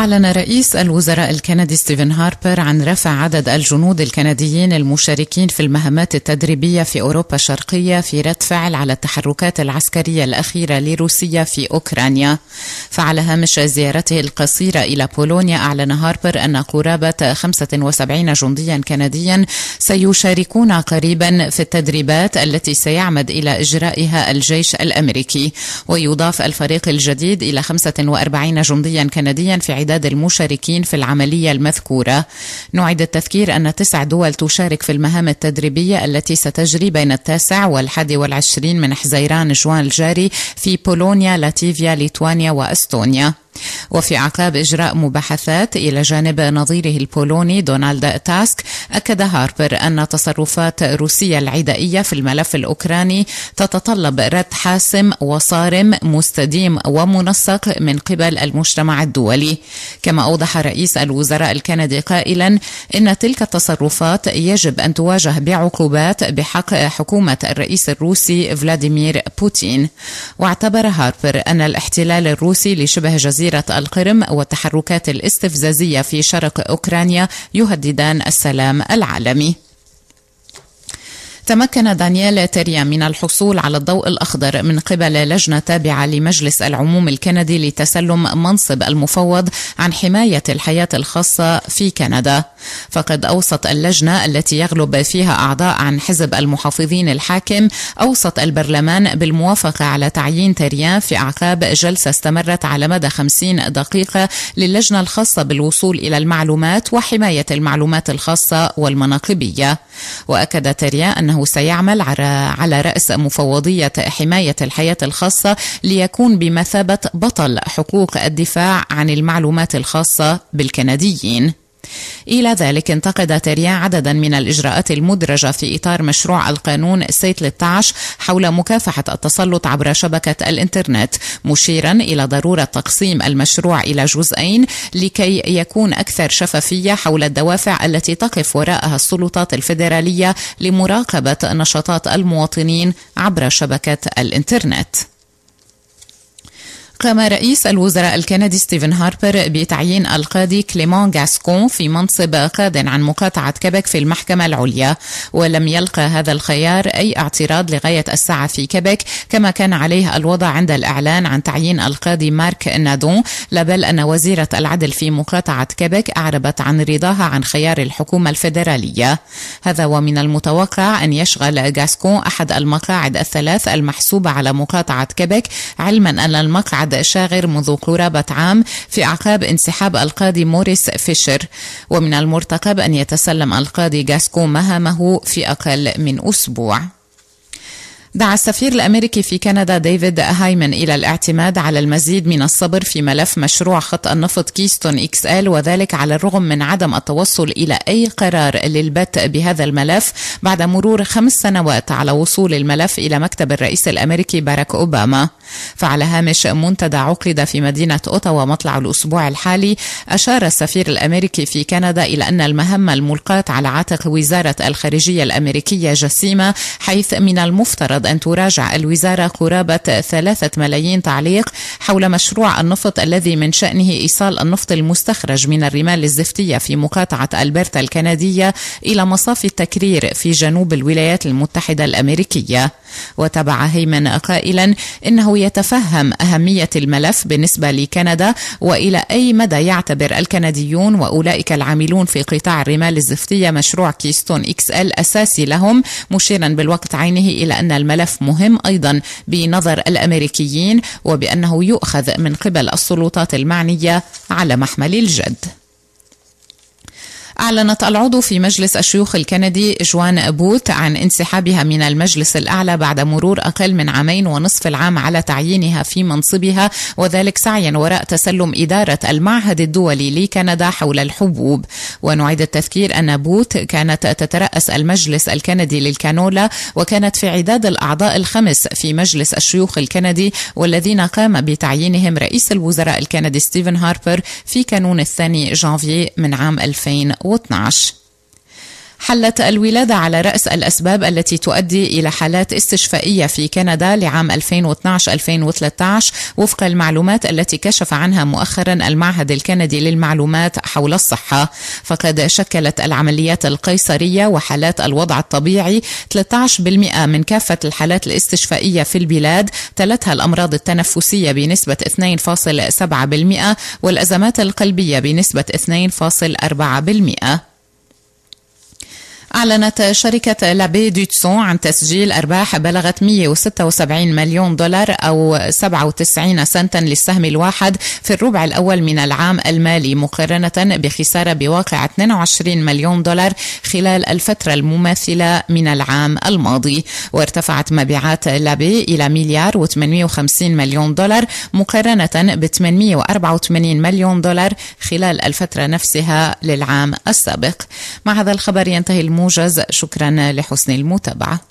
أعلن رئيس الوزراء الكندي ستيفن هاربر عن رفع عدد الجنود الكنديين المشاركين في المهمات التدريبية في أوروبا الشرقية في رد فعل على التحركات العسكرية الأخيرة لروسيا في أوكرانيا فعلى هامش زيارته القصيرة إلى بولونيا أعلن هاربر أن قرابة 75 جنديا كنديا سيشاركون قريبا في التدريبات التي سيعمد إلى إجرائها الجيش الأمريكي ويضاف الفريق الجديد إلى 45 جنديا كنديا في عدة تعداد المشاركين في العملية المذكورة نعيد التذكير أن تسع دول تشارك في المهام التدريبية التي ستجري بين التاسع والحادي والعشرين من حزيران جوان الجاري في بولونيا لاتفيا ليتوانيا وأستونيا وفي اعقاب اجراء مباحثات الى جانب نظيره البولوني دونالد تاسك اكد هاربر ان تصرفات روسيا العدائيه في الملف الاوكراني تتطلب رد حاسم وصارم مستديم ومنسق من قبل المجتمع الدولي كما اوضح رئيس الوزراء الكندي قائلا ان تلك التصرفات يجب ان تواجه بعقوبات بحق حكومه الرئيس الروسي فلاديمير بوتين واعتبر هاربر ان الاحتلال الروسي لشبه جزيره جزيرة القرم والتحركات الاستفزازية في شرق أوكرانيا يهددان السلام العالمي تمكن دانييل تيريا من الحصول على الضوء الأخضر من قبل لجنة تابعة لمجلس العموم الكندي لتسلم منصب المفوض عن حماية الحياة الخاصة في كندا فقد أوصت اللجنة التي يغلب فيها أعضاء عن حزب المحافظين الحاكم أوصت البرلمان بالموافقة على تعيين تيريا في أعقاب جلسة استمرت على مدى 50 دقيقة للجنة الخاصة بالوصول إلى المعلومات وحماية المعلومات الخاصة والمناقبية وأكد تيريا أنه أنه سيعمل على رأس مفوضية حماية الحياة الخاصة ليكون بمثابة بطل حقوق الدفاع عن المعلومات الخاصة بالكنديين إلى ذلك انتقد تيريا عددا من الإجراءات المدرجة في إطار مشروع القانون سي 13 حول مكافحة التسلط عبر شبكة الإنترنت مشيرا إلى ضرورة تقسيم المشروع إلى جزئين لكي يكون أكثر شفافية حول الدوافع التي تقف وراءها السلطات الفيدرالية لمراقبة نشاطات المواطنين عبر شبكة الإنترنت قام رئيس الوزراء الكندي ستيفن هاربر بتعيين القاضي كليمون جاسكون في منصب قاض عن مقاطعة كبك في المحكمة العليا ولم يلقى هذا الخيار أي اعتراض لغاية الساعة في كبك كما كان عليه الوضع عند الإعلان عن تعيين القاضي مارك نادون لا بل أن وزيرة العدل في مقاطعة كبك أعربت عن رضاها عن خيار الحكومة الفيدرالية هذا ومن المتوقع أن يشغل جاسكون أحد المقاعد الثلاث المحسوبة على مقاطعة كبك علما أن المقعد بعد شاغر منذ قرابة عام في أعقاب انسحاب القاضي موريس فيشر ومن المرتقب أن يتسلم القاضي جاسكو مهامه في أقل من أسبوع دعا السفير الامريكي في كندا ديفيد هايمن الى الاعتماد على المزيد من الصبر في ملف مشروع خط النفط كيستون اكس ال وذلك على الرغم من عدم التوصل الى اي قرار للبت بهذا الملف بعد مرور خمس سنوات على وصول الملف الى مكتب الرئيس الامريكي باراك اوباما. فعلى هامش منتدى عقد في مدينه اوتاوا مطلع الاسبوع الحالي اشار السفير الامريكي في كندا الى ان المهمه الملقاه على عاتق وزاره الخارجيه الامريكيه جسيمه حيث من المفترض يفترض أن تراجع الوزارة قرابة ثلاثة ملايين تعليق حول مشروع النفط الذي من شأنه إيصال النفط المستخرج من الرمال الزفتية في مقاطعة ألبرتا الكندية إلى مصافي التكرير في جنوب الولايات المتحدة الأمريكية وتبع هيمن قائلا إنه يتفهم أهمية الملف بالنسبة لكندا وإلى أي مدى يعتبر الكنديون وأولئك العاملون في قطاع الرمال الزفتية مشروع كيستون إكس أل أساسي لهم مشيرا بالوقت عينه إلى أن الملف مهم أيضا بنظر الأمريكيين وبأنه يؤخذ من قبل السلطات المعنية على محمل الجد أعلنت العضو في مجلس الشيوخ الكندي جوان أبوت عن انسحابها من المجلس الأعلى بعد مرور أقل من عامين ونصف العام على تعيينها في منصبها وذلك سعيا وراء تسلم إدارة المعهد الدولي لكندا حول الحبوب ونعيد التذكير أن بوت كانت تترأس المجلس الكندي للكانولا وكانت في عداد الأعضاء الخمس في مجلس الشيوخ الكندي والذين قام بتعيينهم رئيس الوزراء الكندي ستيفن هاربر في كانون الثاني جانفي من عام 2000 płótnarz حلت الولادة على رأس الأسباب التي تؤدي إلى حالات استشفائية في كندا لعام 2012-2013 وفق المعلومات التي كشف عنها مؤخرا المعهد الكندي للمعلومات حول الصحة فقد شكلت العمليات القيصرية وحالات الوضع الطبيعي 13% من كافة الحالات الاستشفائية في البلاد تلتها الأمراض التنفسية بنسبة 2.7% والأزمات القلبية بنسبة 2.4% أعلنت شركة لابي ديتسون عن تسجيل أرباح بلغت 176 مليون دولار أو 97 سنتا للسهم الواحد في الربع الأول من العام المالي مقارنة بخسارة بواقع 22 مليون دولار خلال الفترة المماثلة من العام الماضي وارتفعت مبيعات لابي إلى مليار و850 مليون دولار مقارنة ب 884 مليون دولار خلال الفترة نفسها للعام السابق مع هذا الخبر ينتهي الم... موجز شكرا لحسن المتابعه